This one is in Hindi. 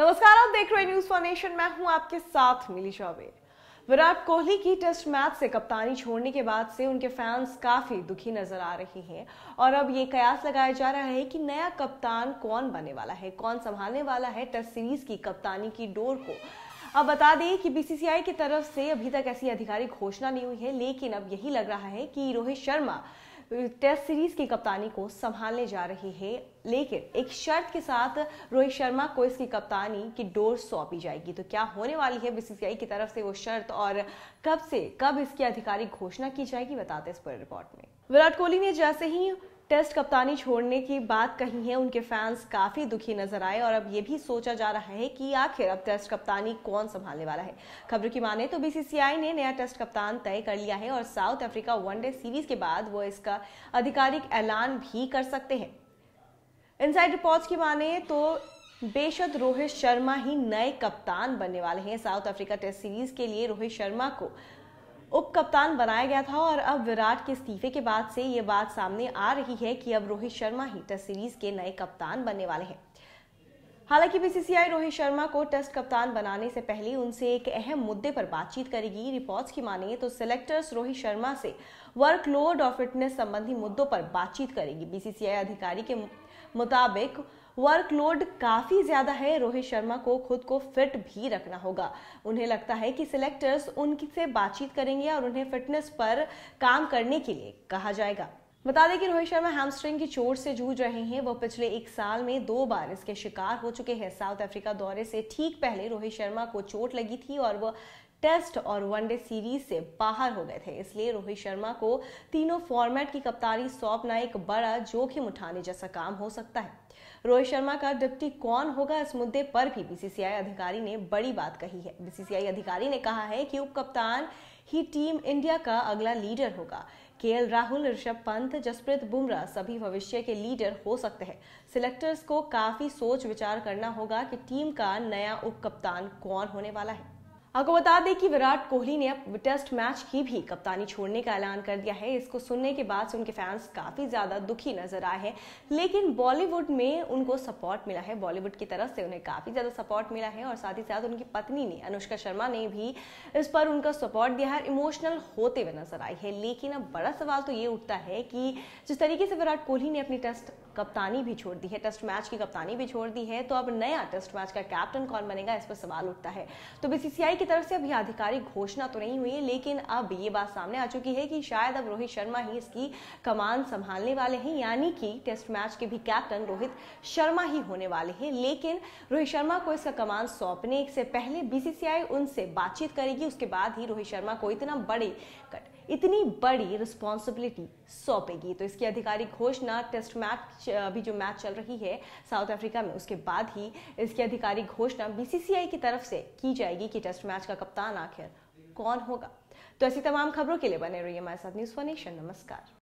नमस्कार आप देख रहे हैं न्यूज फॉर्नेशन मैं हूं आपके साथ मिली चौबे विराट कोहली की टेस्ट मैच से कप्तानी छोड़ने के बाद से उनके फैंस काफी दुखी नजर आ रही हैं और अब ये कयास लगाया जा रहा है कि नया कप्तान कौन बनने वाला है कौन संभालने वाला है टेस्ट सीरीज की कप्तानी की डोर को अब बता दें कि बीसीसीआई की तरफ से अभी तक ऐसी आधिकारिक घोषणा नहीं हुई है लेकिन अब यही लग रहा है कि रोहित शर्मा टेस्ट सीरीज की कप्तानी को संभालने जा रही है लेकिन एक शर्त के साथ रोहित शर्मा को इसकी कप्तानी की डोर सौंपी जाएगी तो क्या होने वाली है बीसीसीआई की तरफ से वो शर्त और कब से कब इसकी आधिकारिक घोषणा की जाएगी बताते इस पूरे रिपोर्ट में विराट कोहली ने जैसे ही टेस्ट कप्तानी छोड़ने की बात कही है उनके फैंस काफी दुखी नजर आए और अब ये भी सोचा जा रहा है कि आखिर अब टेस्ट कप्तानी कौन संभालने वाला है खबरों की माने तो बीसीसीआई ने नया टेस्ट कप्तान तय कर लिया है और साउथ अफ्रीका वनडे सीरीज के बाद वो इसका आधिकारिक ऐलान भी कर सकते हैं इनसाइड रिपोर्ट्स की माने तो बेशक रोहित शर्मा ही नए कप्तान बनने वाले हैं साउथ अफ्रीका टेस्ट सीरीज के लिए रोहित शर्मा को उप कप्तान बनाया गया था और अब विराट के इस्तीफे के बाद से ये बात सामने आ रही है कि अब रोहित शर्मा ही टेस्ट सीरीज के नए कप्तान बनने वाले हैं हालांकि बीसीसीआई रोहित शर्मा को टेस्ट कप्तान बनाने से पहले उनसे एक अहम मुद्दे पर बातचीत करेगी रिपोर्ट्स की माने तो सिलेक्टर्स रोहित शर्मा से वर्कलोड और फिटनेस संबंधी मुद्दों पर बातचीत करेगी बीसीसीआई अधिकारी के मुताबिक वर्कलोड काफी ज्यादा है रोहित शर्मा को खुद को फिट भी रखना होगा उन्हें लगता है कि सिलेक्टर्स उनसे बातचीत करेंगे और उन्हें फिटनेस पर काम करने के लिए कहा जाएगा बता दें कि रोहित शर्मा हैमस्ट्रिंग की चोट से जूझ रहे हैं वो पिछले एक साल में दो बार इसके शिकार हो चुके हैं साउथ अफ्रीका दौरे से ठीक पहले रोहित शर्मा को चोट लगी थी और वह टेस्ट और वनडे सीरीज से बाहर हो गए थे इसलिए रोहित शर्मा को तीनों फॉर्मेट की कप्तानी सौंपना एक बड़ा जोखिम उठाने जैसा काम हो सकता है रोहित शर्मा का डिप्टी कौन होगा इस मुद्दे पर भी बीसीसीआई अधिकारी ने बड़ी बात कही है बीसीसीआई अधिकारी ने कहा है कि उप कप्तान ही टीम इंडिया का अगला लीडर होगा के राहुल ऋषभ पंत जसप्रीत बुमराह सभी भविष्य के लीडर हो सकते हैं सिलेक्टर्स को काफी सोच विचार करना होगा कि टीम का नया उप कप्तान कौन होने वाला है आपको बता दें कि विराट कोहली ने अब टेस्ट मैच की भी कप्तानी छोड़ने का ऐलान कर दिया है इसको सुनने के बाद से उनके फैंस काफी ज्यादा दुखी नजर आए हैं लेकिन बॉलीवुड में उनको सपोर्ट मिला है बॉलीवुड की तरफ से उन्हें काफी ज्यादा सपोर्ट मिला है और साथ ही साथ उनकी पत्नी ने अनुष्का शर्मा ने भी इस पर उनका सपोर्ट दिया है इमोशनल होते हुए नजर आई है लेकिन अब बड़ा सवाल तो ये उठता है कि जिस तरीके से विराट कोहली ने अपनी टेस्ट कप्तानी भी छोड़ दी है टेस्ट मैच की कप्तानी भी छोड़ दी है तो अब नया टेस्ट मैच का कैप्टन कौन बनेगा इस पर सवाल उठता है तो बीसीसीआई तरफ से अभी आधिकारिक घोषणा तो नहीं हुई है लेकिन अब ये बात सामने आ चुकी है कि शायद अब रोहित शर्मा ही इसकी कमान संभालने वाले हैं यानी कि टेस्ट मैच के भी कैप्टन रोहित शर्मा ही होने वाले हैं लेकिन रोहित शर्मा को इसका कमान सौंपने से पहले बीसीसीआई उनसे बातचीत करेगी उसके बाद ही रोहित शर्मा को इतना बड़े कट इतनी बड़ी रिस्पॉन्सिबिलिटी सौंपेगी तो इसकी आधिकारिक घोषणा टेस्ट मैच अभी जो मैच चल रही है साउथ अफ्रीका में उसके बाद ही इसकी आधिकारिक घोषणा बीसीसीआई की तरफ से की जाएगी कि टेस्ट मैच का कप्तान आखिर कौन होगा तो ऐसी तमाम खबरों के लिए बने रहिए हमारे साथ न्यूज फॉर नेशन नमस्कार